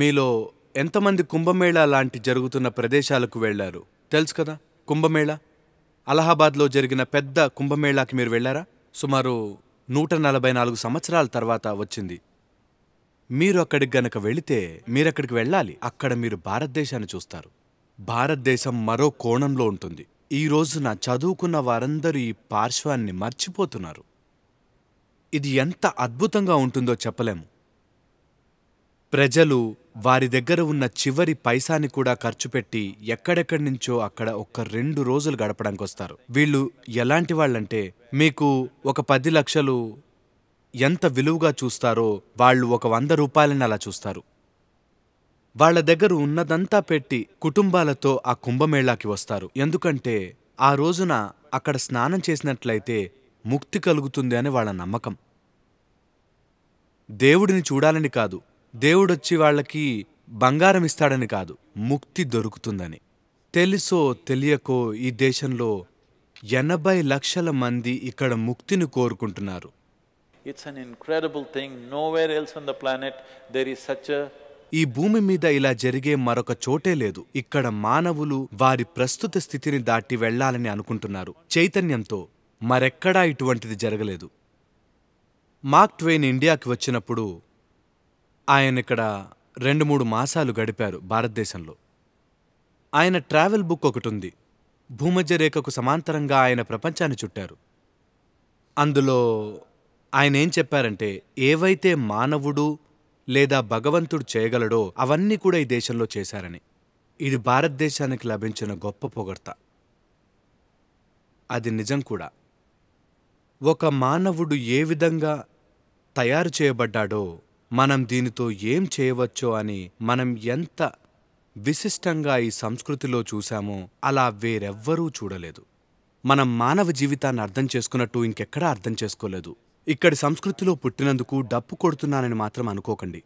మీలో ఎంతమంది కుంభమేళా లాంటి జరుగుతున్న ప్రదేశాలకు వెళ్లారు తెలుసు కదా కుంభమేళా అలహాబాద్లో జరిగిన పెద్ద కుంభమేళాకి మీరు వెళ్లారా సుమారు నూట నలభై నాలుగు సంవత్సరాల తర్వాత వచ్చింది మీరు అక్కడికి గనక వెళితే మీరక్కడికి వెళ్ళాలి అక్కడ మీరు భారతదేశాన్ని చూస్తారు భారతదేశం మరో కోణంలో ఉంటుంది ఈ రోజున చదువుకున్న వారందరూ ఈ పార్శ్వాన్ని మర్చిపోతున్నారు ఇది ఎంత అద్భుతంగా ఉంటుందో చెప్పలేము ప్రజలు వారి దగ్గర ఉన్న చివరి పైసాని కూడా ఖర్చు పెట్టి ఎక్కడెక్కడి నుంచో అక్కడ ఒక్క రెండు రోజులు గడపడానికి వస్తారు వీళ్ళు ఎలాంటి వాళ్ళంటే మీకు ఒక పది లక్షలు ఎంత విలువగా చూస్తారో వాళ్ళు ఒక వంద రూపాయలని అలా చూస్తారు వాళ్ళ దగ్గర ఉన్నదంతా పెట్టి కుటుంబాలతో ఆ కుంభమేళాకి వస్తారు ఎందుకంటే ఆ రోజున అక్కడ స్నానం చేసినట్లయితే ముక్తి కలుగుతుంది అని వాళ్ళ నమ్మకం దేవుడిని చూడాలని కాదు దేవుడొచ్చి వాళ్ళకి బంగారం ఇస్తాడని కాదు ముక్తి దొరుకుతుందని తెలుసో తెలియకో ఈ దేశంలో ఎనభై లక్షల మంది ఇక్కడ ముక్తిని కోరుకుంటున్నారు it's thing else the planet such ఈ భూమి మీద ఇలా జరిగే మరొక చోటే లేదు ఇక్కడ మానవులు వారి ప్రస్తుత స్థితిని దాటి వెళ్లాలని అనుకుంటున్నారు చైతన్యంతో మరెక్కడా ఇటువంటిది జరగలేదు మార్క్ ట్వెయిన్ ఇండియాకి వచ్చినప్పుడు ఆయన ఇక్కడ రెండు మూడు మాసాలు గడిపారు భారతదేశంలో ఆయన ట్రావెల్ బుక్ ఒకటి ఉంది భూమధ్య రేఖకు సమాంతరంగా ఆయన ప్రపంచాన్ని చుట్టారు అందులో ఆయన ఏం చెప్పారంటే ఏవైతే మానవుడు లేదా భగవంతుడు చేయగలడో అవన్నీ కూడా ఈ దేశంలో చేశారని ఇది భారతదేశానికి లభించిన గొప్ప పొగడ్త అది నిజం కూడా ఒక మానవుడు ఏ విధంగా తయారు చేయబడ్డాడో మనం దీనితో ఏం చేయవచ్చో అని మనం ఎంత విశిష్టంగా ఈ సంస్కృతిలో చూశామో అలా వేరెవ్వరూ చూడలేదు మనం మానవ జీవితాన్ని అర్థం చేసుకున్నట్టు ఇంకెక్కడా అర్థం చేసుకోలేదు ఇక్కడి సంస్కృతిలో పుట్టినందుకు డప్పు కొడుతున్నానని మాత్రం అనుకోకండి